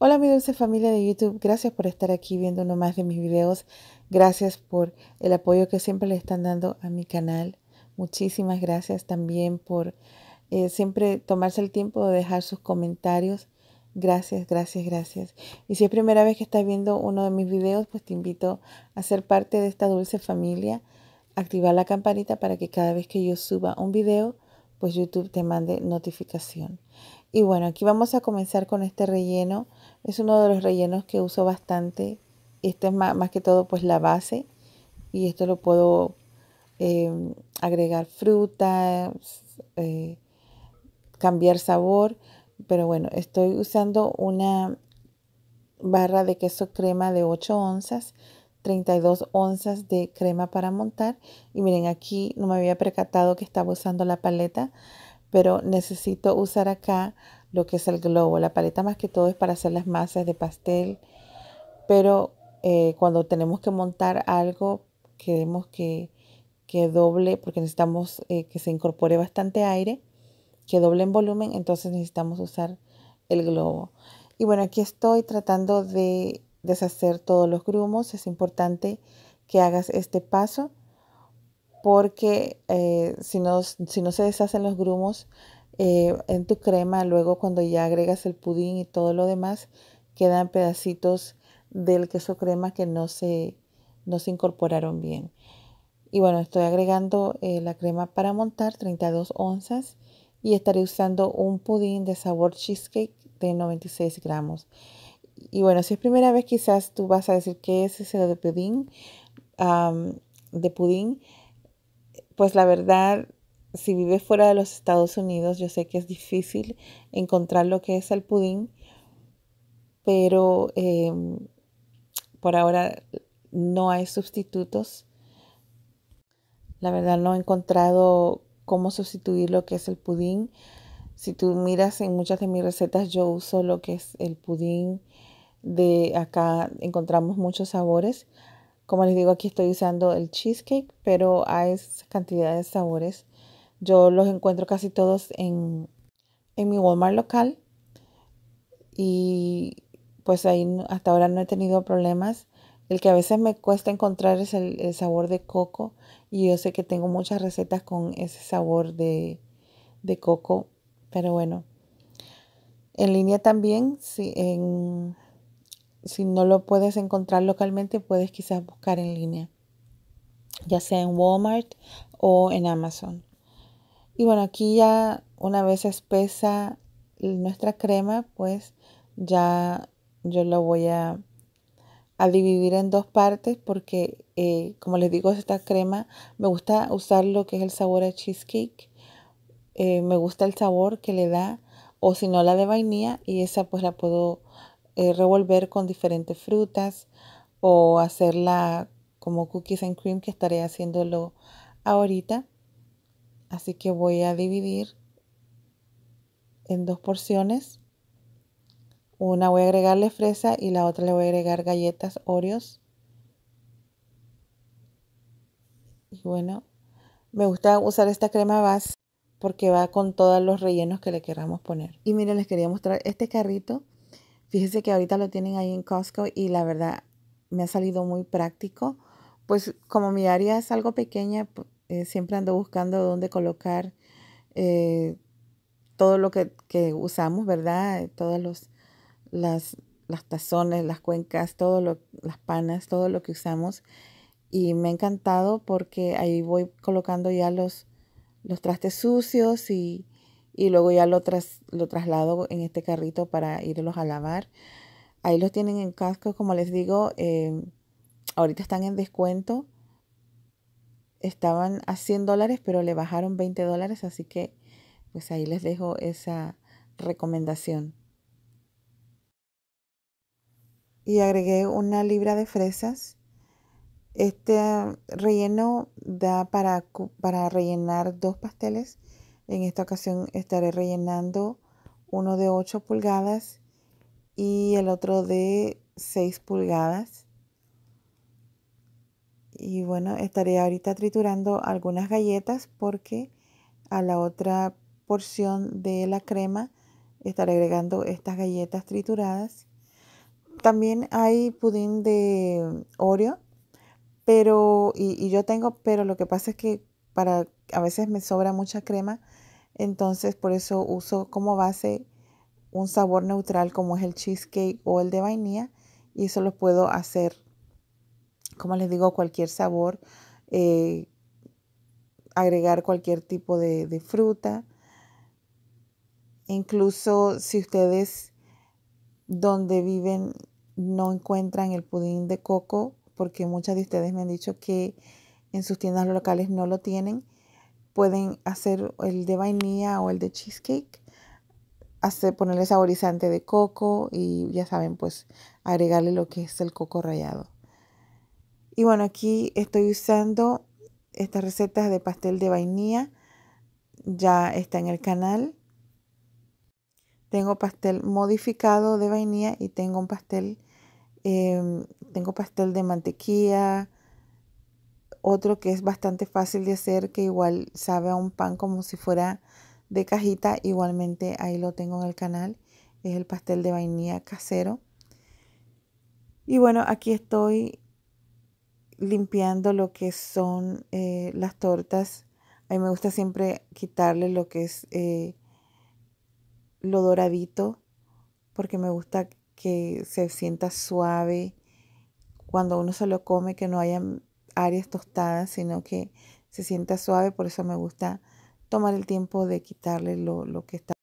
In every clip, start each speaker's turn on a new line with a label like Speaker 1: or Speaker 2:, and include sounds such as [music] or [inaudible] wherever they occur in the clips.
Speaker 1: Hola mi dulce familia de YouTube, gracias por estar aquí viendo uno más de mis videos, gracias por el apoyo que siempre le están dando a mi canal, muchísimas gracias también por eh, siempre tomarse el tiempo de dejar sus comentarios, gracias, gracias, gracias. Y si es primera vez que estás viendo uno de mis videos, pues te invito a ser parte de esta dulce familia, activar la campanita para que cada vez que yo suba un video, pues YouTube te mande notificación. Y bueno, aquí vamos a comenzar con este relleno es uno de los rellenos que uso bastante. Este es más, que todo pues la base y esto lo puedo em, agregar fruta, eh, cambiar sabor. Pero bueno, estoy usando una barra de queso crema de 8 onzas, 32 onzas de crema para montar. Y miren, aquí no me había percatado que estaba usando la paleta, pero necesito usar acá lo que es el globo. La paleta más que todo es para hacer las masas de pastel, pero eh, cuando tenemos que montar algo, queremos que, doble, porque necesitamos eh, que se incorpore bastante aire, que doble en volumen, entonces necesitamos usar el globo. Y bueno, aquí estoy tratando de deshacer todos los grumos. Es importante que hagas este paso porque eh, si, no, si no se deshacen los grumos, eh, en tu crema. Luego cuando ya agregas el pudín y todo lo demás, quedan pedacitos del queso crema que no se, no se incorporaron bien. Y bueno, estoy agregando eh, la crema para montar, 32 onzas. Y estaré usando un pudín de sabor cheesecake de 96 gramos. Y bueno, si es primera vez quizás tú vas a decir que es ese de pudín. de pudín. Pues la verdad si vives fuera de los Estados Unidos, yo sé que es difícil encontrar lo que es el pudín, pero em, por ahora no hay sustitutos. La verdad no he encontrado cómo sustituir lo que es el pudín. Si tú miras en muchas de mis recetas, yo uso lo que es el pudín. De acá encontramos muchos sabores. Como les digo, aquí estoy usando el cheesecake, pero hay cantidad de sabores. Yo los encuentro casi todos en, en mi Walmart local y pues ahí hasta ahora no he tenido problemas. El que a veces me cuesta encontrar es el, sabor de coco y yo sé que tengo muchas recetas con ese sabor de, de coco, pero bueno. En línea también, si, en, si no lo puedes encontrar localmente, puedes quizás buscar en línea, ya sea en Walmart o en Amazon. Y bueno, aquí ya una vez espesa nuestra crema, pues ya yo lo voy a, dividir en dos partes porque, eh, como les digo, esta crema me gusta usar lo que es el sabor a cheesecake. Eh, me gusta el sabor que le da, o si no la de vainilla, y esa pues la puedo eh, revolver con diferentes frutas o hacerla como cookies and cream que estaré haciéndolo ahorita. Así que voy a dividir en dos porciones. Una voy a agregarle fresa y la otra le voy a agregar galletas Oreos. Y bueno, me gusta usar esta crema base porque va con todos los rellenos que le queramos poner. Y miren, les quería mostrar este carrito. Fíjense que ahorita lo tienen ahí en Costco y la verdad me ha salido muy práctico. Pues como mi área es algo pequeña, eh, siempre ando buscando dónde colocar eh, todo lo que, usamos, ¿verdad? Eh, Todas los, las, tazones, las cuencas, todo lo, las panas, todo lo que usamos. Y me ha encantado porque ahí voy colocando ya los, los trastes sucios y, luego ya lo, tras, lo traslado en este carrito para irlos a lavar. Ahí los tienen en casco, como les digo, ahorita están en descuento estaban a 100 dólares, pero le bajaron 20 dólares, así que pues ahí les dejo esa recomendación. Y agregué una libra de fresas. Este relleno da para, para rellenar dos pasteles. En esta ocasión estaré rellenando uno de 8 pulgadas y el otro de 6 pulgadas. Y bueno, estaré ahorita triturando algunas galletas porque a la otra porción de la crema estaré agregando estas galletas trituradas. También hay pudín de Oreo, pero y, yo tengo, pero lo que pasa es que para a veces me sobra mucha crema, entonces por eso uso como base un sabor neutral como es el cheesecake o el de vainilla y eso lo puedo hacer como les digo, cualquier sabor, eh, agregar cualquier tipo de, fruta. Incluso si ustedes donde viven no encuentran el pudín de coco, porque muchas de ustedes me han dicho que en sus tiendas locales no lo tienen, pueden hacer el de vainilla o el de cheesecake, hacer, ponerle saborizante de coco y ya saben, pues agregarle lo que es el coco rallado. Y bueno, aquí estoy usando estas recetas de pastel de vainilla. Ya está en el canal. Tengo pastel modificado de vainilla y tengo un pastel, em, tengo pastel de mantequilla. Otro que es bastante fácil de hacer, que igual sabe a un pan como si fuera de cajita. Igualmente ahí lo tengo en el canal. Es el pastel de vainilla casero. Y bueno, aquí estoy limpiando lo que son eh, las tortas. A mí me gusta siempre quitarle lo que es eh, lo doradito porque me gusta que se sienta suave cuando uno se lo come, que no haya áreas tostadas, sino que se sienta suave. Por eso me gusta tomar el tiempo de quitarle lo que está.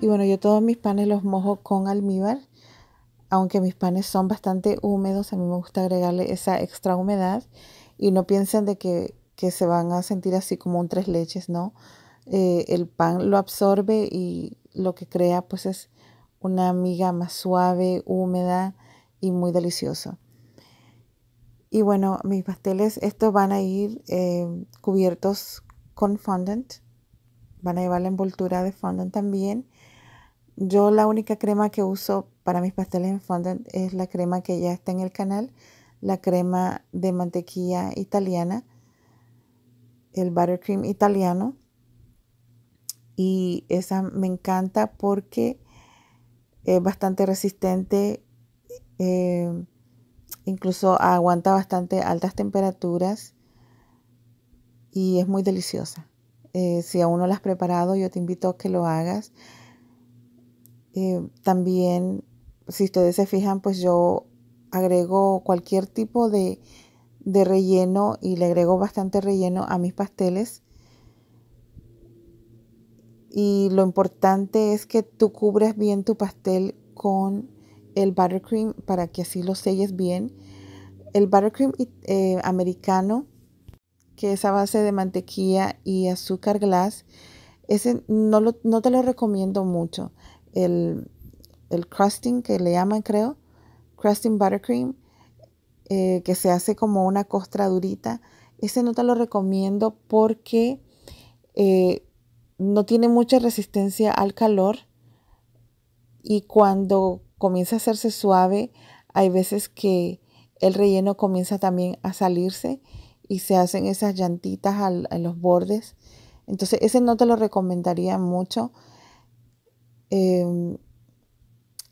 Speaker 1: Y bueno, yo todos mis panes los mojo con almíbar, aunque mis panes son bastante húmedos, a mí me gusta agregarle esa extra humedad y no piensen de que, se van a sentir así como un tres leches, ¿no? Eh, el pan lo absorbe y lo que crea pues es una miga más suave, húmeda y muy delicioso. Y bueno, mis pasteles, estos van a ir eh, cubiertos con fondant. Van a llevar la envoltura de fondant también. Yo la única crema que uso para mis pasteles en fondant es la crema que ya está en el canal, la crema de mantequilla italiana, el buttercream italiano. Y esa me encanta porque es bastante resistente, eh, incluso aguanta bastante altas temperaturas y es muy deliciosa. Eh, si aún no la has preparado, yo te invito a que lo hagas eh, también, si ustedes se fijan, pues yo agrego cualquier tipo de, relleno y le agrego bastante relleno a mis pasteles. Y lo importante es que tú cubres bien tu pastel con el buttercream para que así lo selles bien. El buttercream eh, americano, que es a base de mantequilla y azúcar glass, ese no, lo, no te lo recomiendo mucho el, crusting que le llaman, creo, crusting buttercream, eh, que se hace como una costra durita. Ese no te lo recomiendo porque eh, no tiene mucha resistencia al calor y cuando comienza a hacerse suave, hay veces que el relleno comienza también a salirse y se hacen esas llantitas en a los bordes. Entonces ese no te lo recomendaría mucho. Em,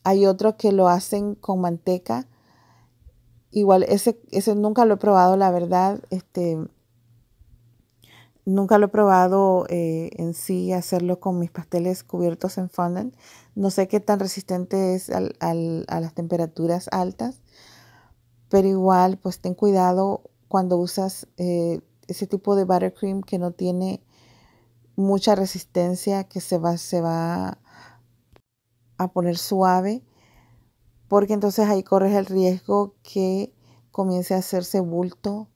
Speaker 1: hay otros que lo hacen con manteca. Igual, ese, ese nunca lo he probado, la verdad. Este, nunca lo he probado eh, en sí hacerlo con mis pasteles cubiertos en fondant. No sé qué tan resistente es a las temperaturas altas, pero igual, pues ten cuidado cuando usas eh, ese tipo de buttercream que no tiene mucha resistencia, que se va, se va a poner suave, porque entonces ahí corres el riesgo que comience a hacerse bulto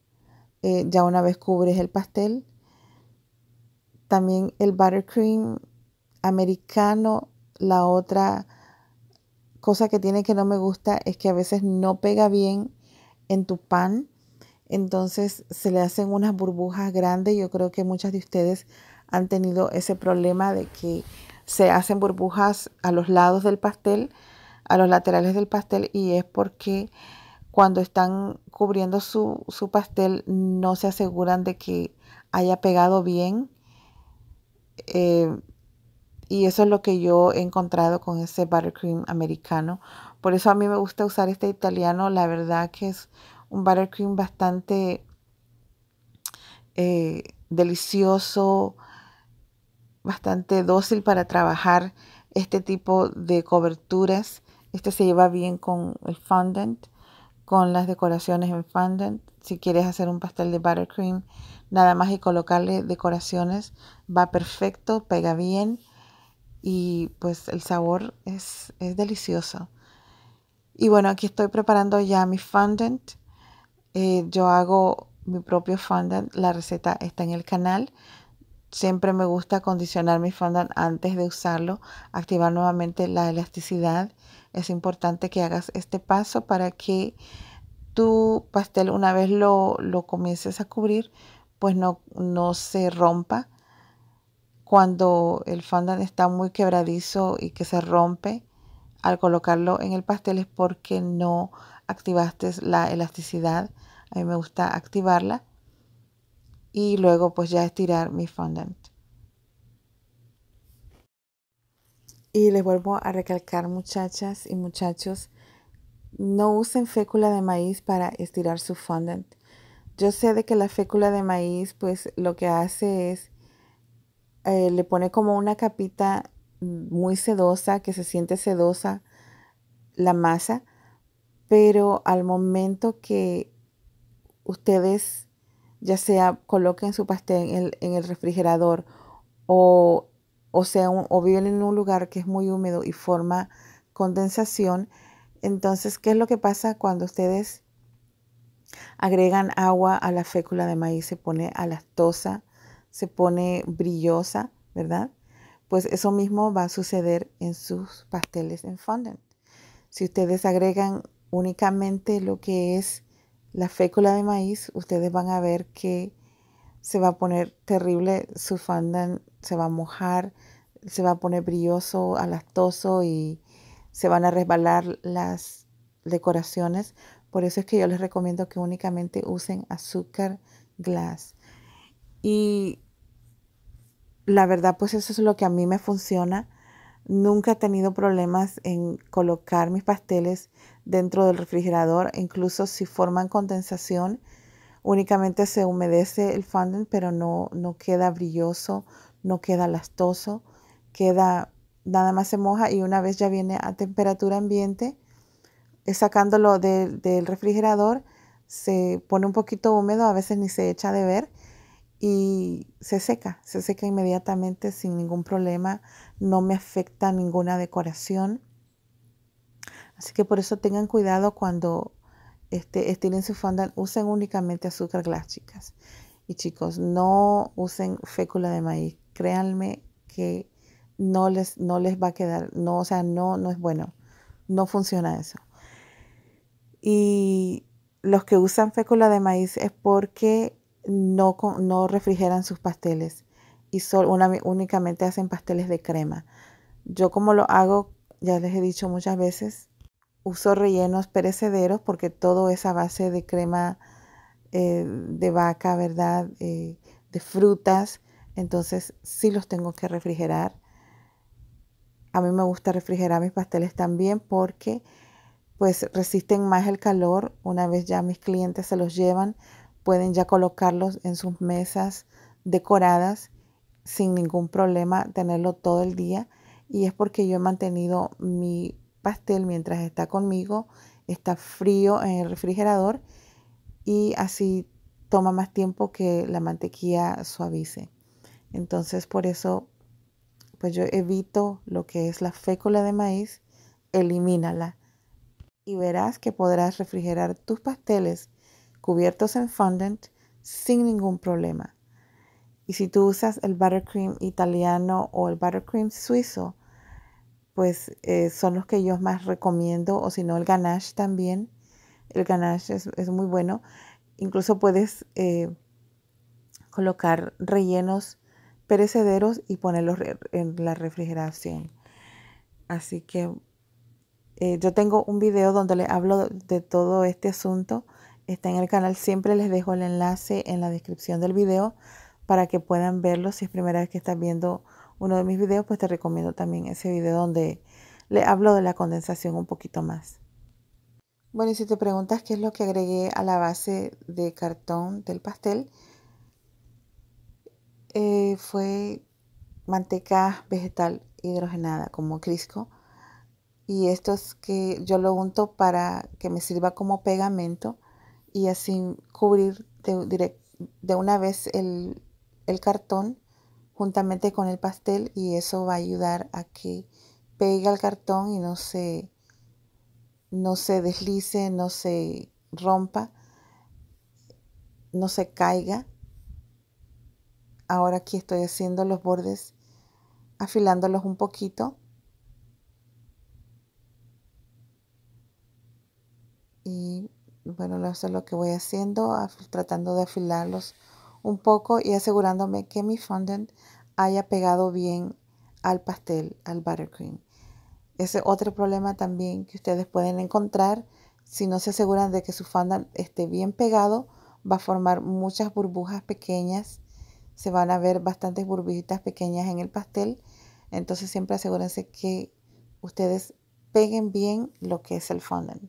Speaker 1: eh, ya una vez cubres el pastel. También el buttercream americano, la otra cosa que tiene que no me gusta es que a veces no pega bien en tu pan. Entonces se le hacen unas burbujas grandes. Yo creo que muchas de ustedes han tenido ese problema de que se hacen burbujas a los lados del pastel, a los laterales del pastel, y es porque cuando están cubriendo su, pastel no se aseguran de que haya pegado bien. Eh, y eso es lo que yo he encontrado con ese buttercream americano. Por eso a mí me gusta usar este italiano. La verdad que es un buttercream bastante eh, delicioso, bastante dócil para trabajar este tipo de coberturas. Este se lleva bien con el fondant, con las decoraciones en fondant. Si quieres hacer un pastel de buttercream, nada más y colocarle decoraciones, va perfecto, pega bien y pues el sabor es, delicioso. Y bueno, aquí estoy preparando ya mi fondant. Eh, yo hago mi propio fondant, la receta está en el canal. Siempre me gusta condicionar mi fondant antes de usarlo, activar nuevamente la elasticidad. Es importante que hagas este paso para que tu pastel una vez lo, comiences a cubrir, pues no, no se rompa. Cuando el fondant está muy quebradizo y que se rompe al colocarlo en el pastel es porque no activaste la elasticidad. A mí me gusta activarla y luego pues ya estirar mi fondant. Y les vuelvo a recalcar muchachas y muchachos, no usen fécula de maíz para estirar su fondant. Yo sé de que la fécula de maíz pues lo que hace es eh, le pone como una capita muy sedosa, que se siente sedosa la masa, pero al momento que ustedes ya sea coloquen su pastel en el, refrigerador o, sea, o viven en un lugar que es muy húmedo y forma condensación, entonces, ¿qué es lo que pasa cuando ustedes agregan agua a la fécula de maíz? Se pone alastosa, se pone brillosa, ¿verdad? Pues eso mismo va a suceder en sus pasteles en fondant. Si ustedes agregan únicamente lo que es la fécula de maíz, ustedes van a ver que se va a poner terrible, su fandan, se va a mojar, se va a poner brilloso, alastoso y se van a resbalar las decoraciones. Por eso es que yo les recomiendo que únicamente usen azúcar glass. Y la verdad, pues eso es lo que a mí me funciona Nunca he tenido problemas en colocar mis pasteles dentro del refrigerador, incluso si forman condensación, únicamente se humedece el fondant, pero no, queda brilloso, no queda lastoso, queda nada más se moja y una vez ya viene a temperatura ambiente, eh, sacándolo del refrigerador, se pone un poquito húmedo, a veces ni se echa de ver y se seca, se seca inmediatamente sin ningún problema, no me afecta ninguna decoración. Así que por eso tengan cuidado cuando este, estiren su fondant, usen únicamente azúcar glass, Y chicos, no usen fécula de maíz. Créanme que no les, no les va a quedar, no, o sea, no, no es bueno. No funciona eso. Y los que usan fécula de maíz es porque no, no refrigeran sus pasteles y solo, únicamente hacen pasteles de crema. Yo como lo hago, ya les he dicho muchas veces, uso rellenos perecederos porque todo es a base de crema eh, de vaca, ¿verdad? Eh, de frutas. Entonces sí los tengo que refrigerar. A mí me gusta refrigerar mis pasteles también porque pues resisten más el calor. Una vez ya mis clientes se los llevan, pueden ya colocarlos en sus mesas decoradas sin ningún problema, tenerlo todo el día. Y es porque yo he mantenido mi pastel mientras está conmigo, está frío en el refrigerador y así toma más tiempo que la mantequilla suavice. Entonces por eso pues yo evito lo que es la fécula de maíz, elimínala y verás que podrás refrigerar tus pasteles cubiertos en fondant sin ningún problema. Y si tú usas el buttercream italiano o el buttercream suizo, pues eh, son los que yo más recomiendo, o si no el ganache también. El ganache es, muy bueno. Incluso puedes eh, colocar rellenos perecederos y ponerlos en la refrigeración. Así que eh, yo tengo un video donde le hablo de todo este asunto está en el canal. Siempre les dejo el enlace en la descripción del video para que puedan verlo. Si es primera vez que estás viendo uno de mis videos, pues te recomiendo también ese video donde le hablo de la condensación un poquito más. Bueno, y si te preguntas qué es lo que agregué a la base de cartón del pastel, eh, fue manteca vegetal hidrogenada como Crisco. Y esto es que yo lo unto para que me sirva como pegamento y así cubrir de, una vez el, cartón juntamente con el pastel y eso va a ayudar a que pegue el cartón y no se, no se deslice, no se rompa, no se caiga. Ahora aquí estoy haciendo los bordes, afilándolos un poquito. Y bueno, eso es lo que voy haciendo, tratando de afilarlos un poco y asegurándome que mi fondant haya pegado bien al pastel, al buttercream. Ese otro problema también que ustedes pueden encontrar, si no se aseguran de que su fondant esté bien pegado, va a formar muchas burbujas pequeñas. Se van a ver bastantes burbujitas pequeñas en el pastel. Entonces siempre asegúrense que ustedes peguen bien lo que es el fondant.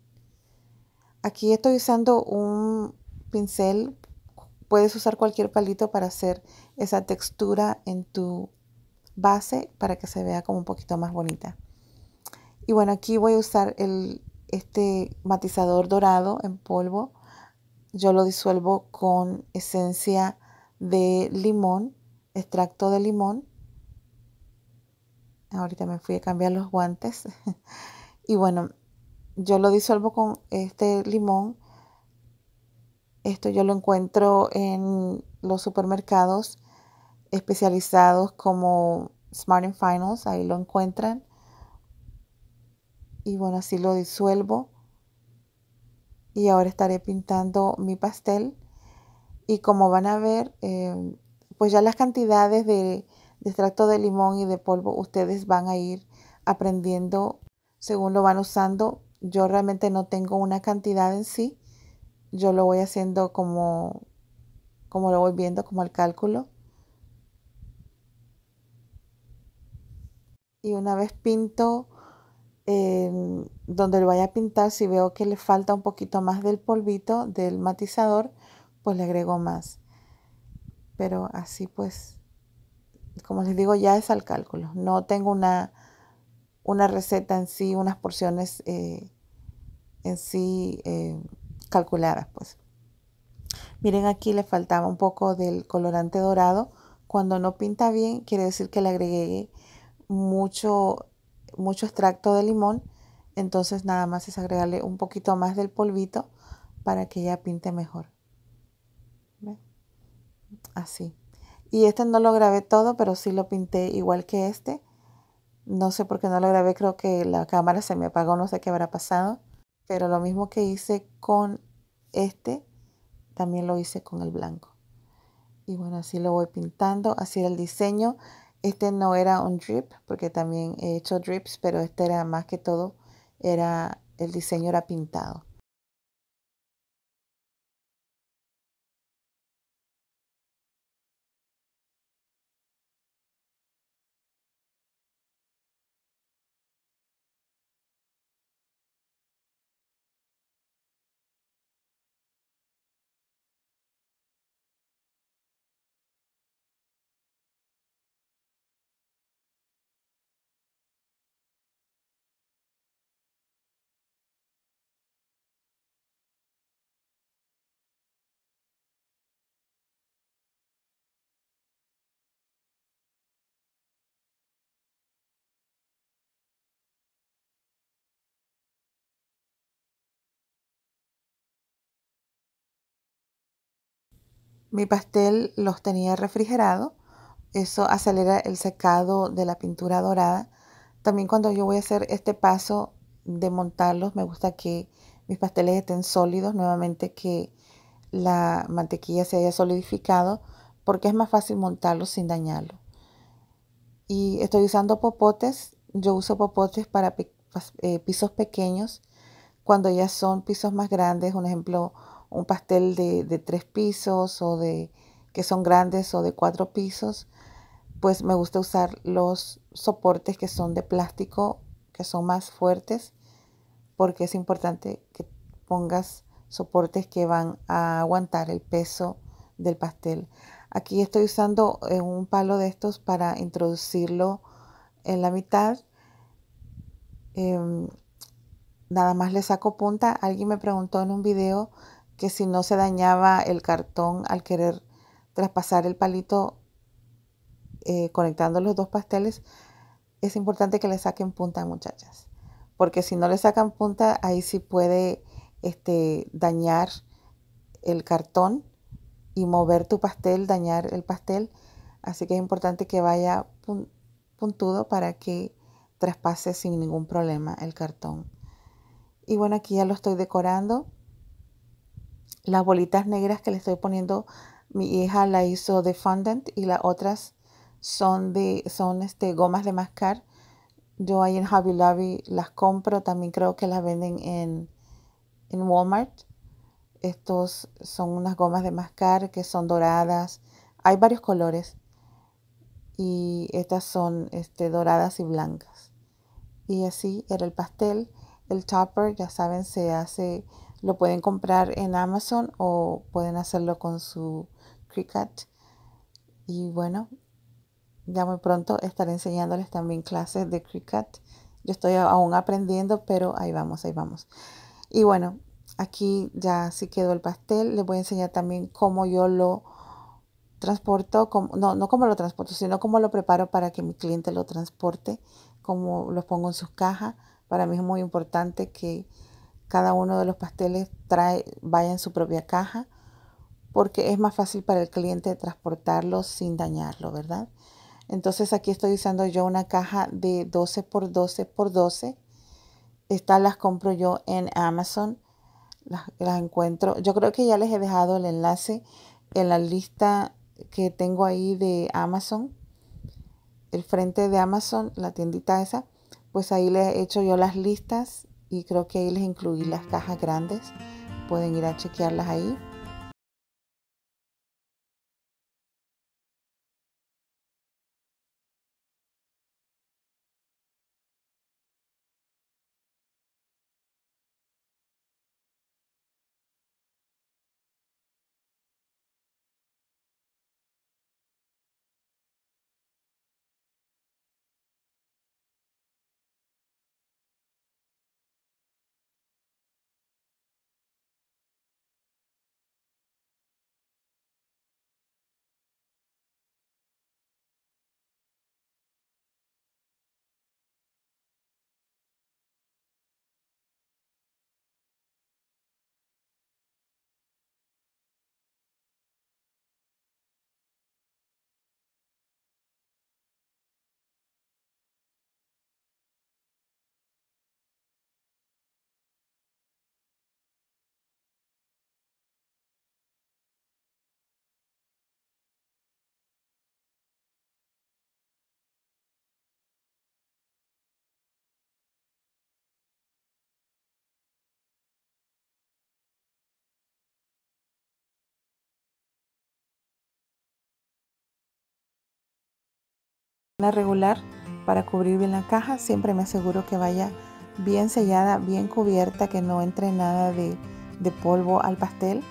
Speaker 1: Aquí estoy usando un pincel. Puedes usar cualquier palito para hacer esa textura en tu base para que se vea como un poquito más bonita. Y bueno, aquí voy a usar el, este matizador dorado en polvo. Yo lo disuelvo con esencia de limón, extracto de limón. Ahorita me fui a cambiar los guantes. [laughs] y bueno, yo lo disuelvo con este limón. Esto yo lo encuentro en los supermercados especializados como Smart and Finals, ahí lo encuentran. Y bueno, así lo disuelvo. Y ahora estaré pintando mi pastel. Y como van a ver, em, pues ya las cantidades de extracto de limón y de polvo ustedes van a ir aprendiendo según lo van usando yo realmente no tengo una cantidad en sí, yo lo voy haciendo como, como lo voy viendo, como el cálculo. Y una vez pinto em, donde lo vaya a pintar, si veo que le falta un poquito más del polvito, del matizador, pues le agrego más. Pero así pues, como les digo, ya es al cálculo. No tengo una, una receta en sí, unas porciones eh, en sí eh, calculadas, pues. Miren aquí le faltaba un poco del colorante dorado. Cuando no pinta bien, quiere decir que le agregué mucho, mucho extracto de limón. Entonces nada más es agregarle un poquito más del polvito para que ya pinte mejor. Así. Y este no lo grabé todo, pero sí lo pinté igual que este. No sé por qué no lo grabé, creo que la cámara se me apagó, no sé qué habrá pasado. Pero lo mismo que hice con este, también lo hice con el blanco. Y bueno, así lo voy pintando, así era el diseño. Este no era un drip, porque también he hecho drips, pero este era más que todo, era el diseño era pintado. Mi pastel los tenía refrigerado, eso acelera el secado de la pintura dorada. También cuando yo voy a hacer este paso de montarlos, me gusta que mis pasteles estén sólidos, nuevamente que la mantequilla se haya solidificado, porque es más fácil montarlos sin dañarlo. Y estoy usando popotes, yo uso popotes para eh, pisos pequeños, cuando ya son pisos más grandes, un ejemplo, un pastel de, tres pisos o de que son grandes o de cuatro pisos, pues me gusta usar los soportes que son de plástico, que son más fuertes, porque es importante que pongas soportes que van a aguantar el peso del pastel. Aquí estoy usando eh, un palo de estos para introducirlo en la mitad. Em, nada más le saco punta. Alguien me preguntó en un video que si no se dañaba el cartón al querer traspasar el palito eh, conectando los dos pasteles, es importante que le saquen punta, muchachas. Porque si no le sacan punta, ahí sí puede este, dañar el cartón y mover tu pastel, dañar el pastel. Así que es importante que vaya puntudo para que traspase sin ningún problema el cartón. Y bueno, aquí ya lo estoy decorando. Las bolitas negras que le estoy poniendo, mi hija la hizo de fondant y las otras son de son este, gomas de mascar. Yo ahí en Hobby Lobby las compro, también creo que las venden en, en Walmart. Estos son unas gomas de mascar que son doradas. Hay varios colores. Y estas son este, doradas y blancas. Y así era el pastel. El topper, ya saben, se hace lo pueden comprar en Amazon o pueden hacerlo con su Cricut. Y bueno, ya muy pronto estaré enseñándoles también clases de Cricut. Yo estoy aún aprendiendo, pero ahí vamos, ahí vamos. Y bueno, aquí ya sí quedó el pastel. Les voy a enseñar también cómo yo lo transporto, no, no cómo lo transporto, sino cómo lo preparo para que mi cliente lo transporte, cómo los pongo en sus cajas. Para mí es muy importante que cada uno de los pasteles trae, vaya en su propia caja porque es más fácil para el cliente transportarlo sin dañarlo, ¿verdad? Entonces aquí estoy usando yo una caja de 12 por 12 por 12. Estas las compro yo en Amazon. Las, las encuentro. Yo creo que ya les he dejado el enlace en la lista que tengo ahí de Amazon. El frente de Amazon, la tiendita esa. Pues ahí le he hecho yo las listas y creo que ahí les incluí las cajas grandes. Pueden ir a chequearlas ahí. una regular para cubrir bien la caja, siempre me aseguro que vaya bien sellada, bien cubierta, que no entre nada de, de polvo al pastel.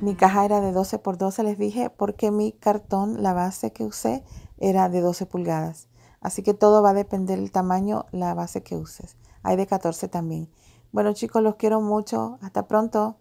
Speaker 1: Mi caja era de 12 por 12, les dije, porque mi cartón, la base que usé, era de 12 pulgadas. Así que todo va a depender del tamaño, la base que uses. Hay de 14 también. Bueno chicos, los quiero mucho. Hasta pronto.